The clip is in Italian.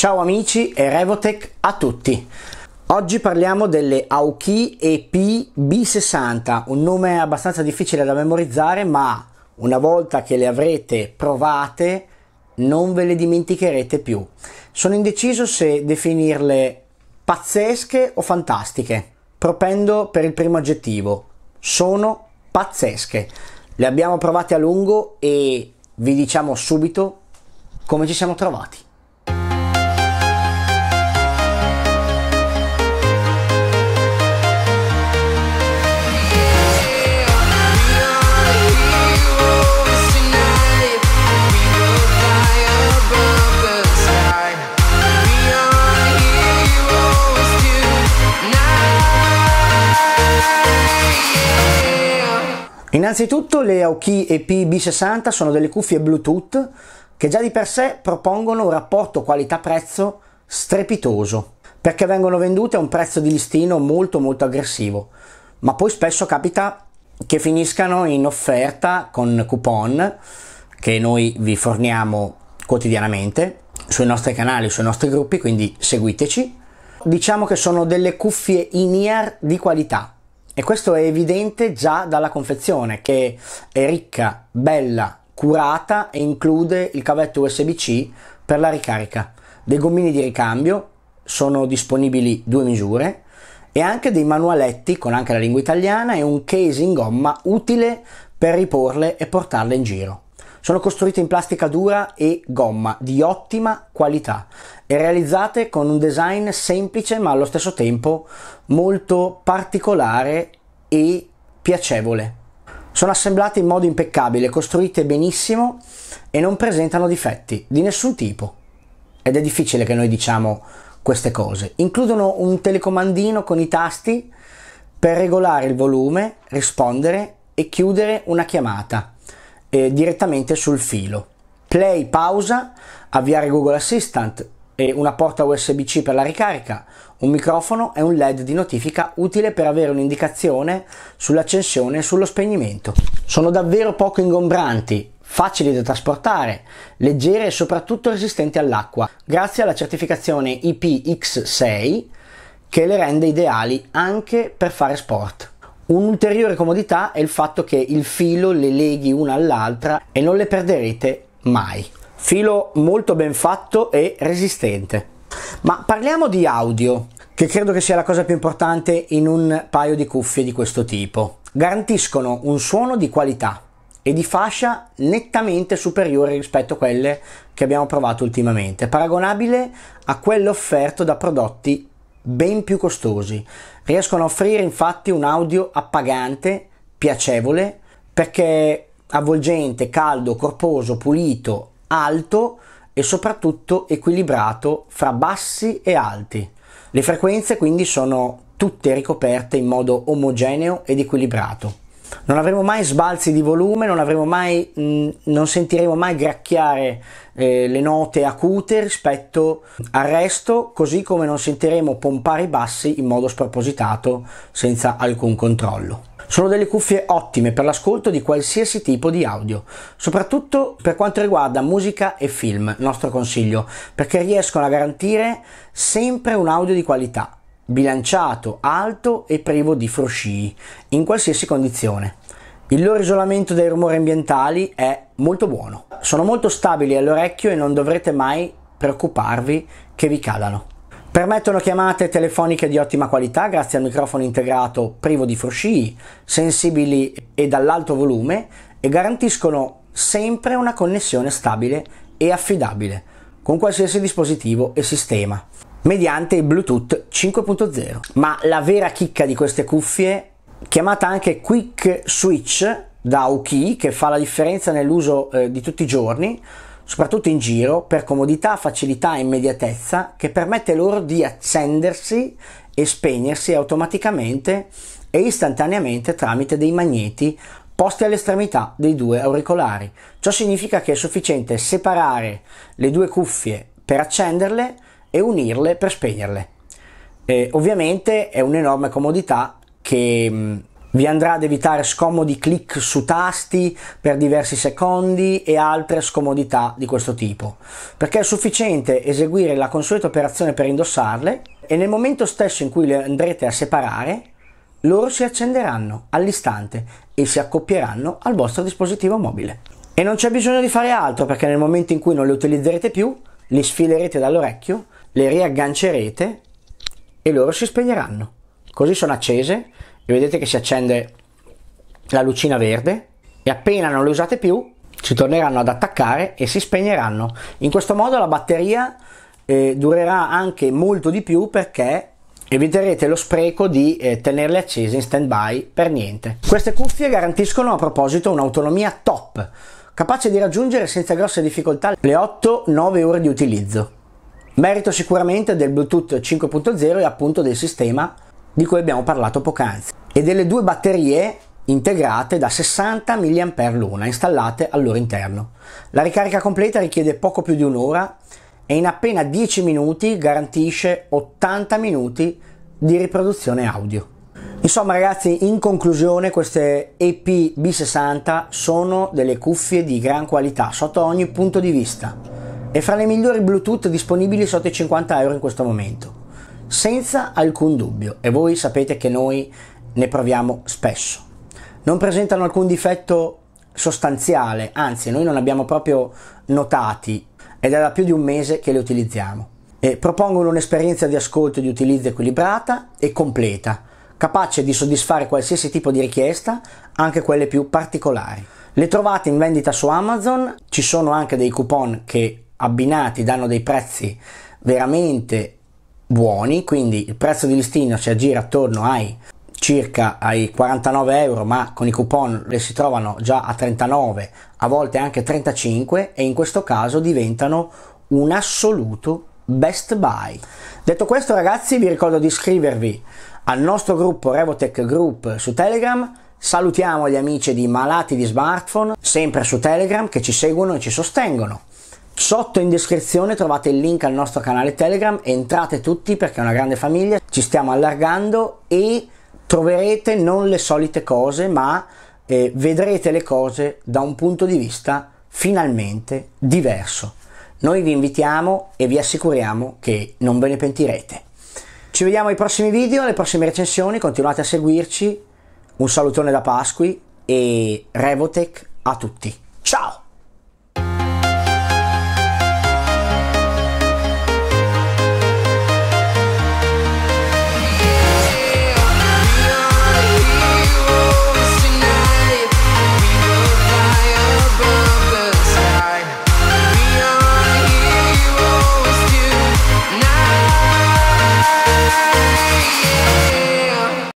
Ciao amici e Revotech a tutti! Oggi parliamo delle Aoki EP-B60, un nome abbastanza difficile da memorizzare ma una volta che le avrete provate non ve le dimenticherete più. Sono indeciso se definirle pazzesche o fantastiche. Propendo per il primo aggettivo. Sono pazzesche. Le abbiamo provate a lungo e vi diciamo subito come ci siamo trovati. Innanzitutto le Aoki EP-B60 sono delle cuffie Bluetooth che già di per sé propongono un rapporto qualità-prezzo strepitoso, perché vengono vendute a un prezzo di listino molto molto aggressivo, ma poi spesso capita che finiscano in offerta con coupon che noi vi forniamo quotidianamente sui nostri canali, sui nostri gruppi, quindi seguiteci. Diciamo che sono delle cuffie in-ear di qualità, e questo è evidente già dalla confezione che è ricca, bella, curata e include il cavetto USB-C per la ricarica, dei gommini di ricambio, sono disponibili due misure, e anche dei manualetti con anche la lingua italiana e un case in gomma utile per riporle e portarle in giro. Sono costruite in plastica dura e gomma di ottima qualità e realizzate con un design semplice ma allo stesso tempo molto particolare e piacevole. Sono assemblate in modo impeccabile, costruite benissimo e non presentano difetti di nessun tipo. Ed è difficile che noi diciamo queste cose. Includono un telecomandino con i tasti per regolare il volume, rispondere e chiudere una chiamata eh, direttamente sul filo. Play, pausa, avviare Google Assistant, una porta USB-C per la ricarica, un microfono e un LED di notifica utile per avere un'indicazione sull'accensione e sullo spegnimento. Sono davvero poco ingombranti, facili da trasportare, leggere e soprattutto resistenti all'acqua, grazie alla certificazione IPX6 che le rende ideali anche per fare sport. Un'ulteriore comodità è il fatto che il filo le leghi una all'altra e non le perderete mai filo molto ben fatto e resistente. Ma parliamo di audio, che credo che sia la cosa più importante in un paio di cuffie di questo tipo. Garantiscono un suono di qualità e di fascia nettamente superiore rispetto a quelle che abbiamo provato ultimamente, paragonabile a quello offerto da prodotti ben più costosi. Riescono a offrire infatti un audio appagante, piacevole, perché avvolgente, caldo, corposo, pulito, alto e soprattutto equilibrato fra bassi e alti. Le frequenze quindi sono tutte ricoperte in modo omogeneo ed equilibrato. Non avremo mai sbalzi di volume, non, avremo mai, mh, mm, non sentiremo mai gracchiare eh, le note acute rispetto al resto, così come non sentiremo pompare i bassi in modo spropositato senza alcun controllo. Sono delle cuffie ottime per l'ascolto di qualsiasi tipo di audio, soprattutto per quanto riguarda musica e film, nostro consiglio, perché riescono a garantire sempre un audio di qualità, bilanciato, alto e privo di fruscii, in qualsiasi condizione. Il loro isolamento dai rumori ambientali è molto buono. Sono molto stabili all'orecchio e non dovrete mai preoccuparvi che vi cadano. Permettono chiamate telefoniche di ottima qualità grazie al microfono integrato privo di fruscii, sensibili e dall'alto volume e garantiscono sempre una connessione stabile e affidabile con qualsiasi dispositivo e sistema mediante il Bluetooth 5.0. Ma la vera chicca di queste cuffie, chiamata anche Quick Switch da Uki, che fa la differenza nell'uso eh, di tutti i giorni, soprattutto in giro, per comodità, facilità e immediatezza che permette loro di accendersi e spegnersi automaticamente e istantaneamente tramite dei magneti posti all'estremità dei due auricolari. Ciò significa che è sufficiente separare le due cuffie per accenderle e unirle per spegnerle. E ovviamente è un'enorme comodità che vi andrà ad evitare scomodi click su tasti per diversi secondi e altre scomodità di questo tipo, perché è sufficiente eseguire la consueta operazione per indossarle e nel momento stesso in cui le andrete a separare, loro si accenderanno all'istante e si accoppieranno al vostro dispositivo mobile. E non c'è bisogno di fare altro perché nel momento in cui non le utilizzerete più, le sfilerete dall'orecchio, le riaggancerete e loro si spegneranno così sono accese e vedete che si accende la lucina verde e appena non le usate più si torneranno ad attaccare e si spegneranno. In questo modo la batteria eh, durerà anche molto di più perché eviterete lo spreco di eh, tenerle accese in stand by per niente. Queste cuffie garantiscono a proposito un'autonomia top, capace di raggiungere senza grosse difficoltà le 8-9 ore di utilizzo. Merito sicuramente del Bluetooth 5.0 e appunto del sistema di cui abbiamo parlato poc'anzi e delle due batterie integrate da 60 mAh l'una installate al loro interno. La ricarica completa richiede poco più di un'ora e in appena 10 minuti garantisce 80 minuti di riproduzione audio. Insomma ragazzi, in conclusione queste EP B60 sono delle cuffie di gran qualità sotto ogni punto di vista e fra le migliori Bluetooth disponibili sotto i 50 euro in questo momento senza alcun dubbio e voi sapete che noi ne proviamo spesso. Non presentano alcun difetto sostanziale, anzi noi non abbiamo proprio notati ed è da più di un mese che le utilizziamo. E propongono un'esperienza di ascolto e di utilizzo equilibrata e completa, capace di soddisfare qualsiasi tipo di richiesta, anche quelle più particolari. Le trovate in vendita su Amazon, ci sono anche dei coupon che abbinati danno dei prezzi veramente buoni, quindi il prezzo di listino si aggira attorno ai circa ai 49 euro ma con i coupon le si trovano già a 39 a volte anche 35 e in questo caso diventano un assoluto best buy detto questo ragazzi vi ricordo di iscrivervi al nostro gruppo Revotech Group su Telegram salutiamo gli amici di malati di smartphone sempre su Telegram che ci seguono e ci sostengono Sotto in descrizione trovate il link al nostro canale Telegram, entrate tutti perché è una grande famiglia, ci stiamo allargando e troverete non le solite cose, ma eh, vedrete le cose da un punto di vista finalmente diverso. Noi vi invitiamo e vi assicuriamo che non ve ne pentirete. Ci vediamo ai prossimi video, alle prossime recensioni, continuate a seguirci, un salutone da Pasqui e Revotech a tutti. Ciao!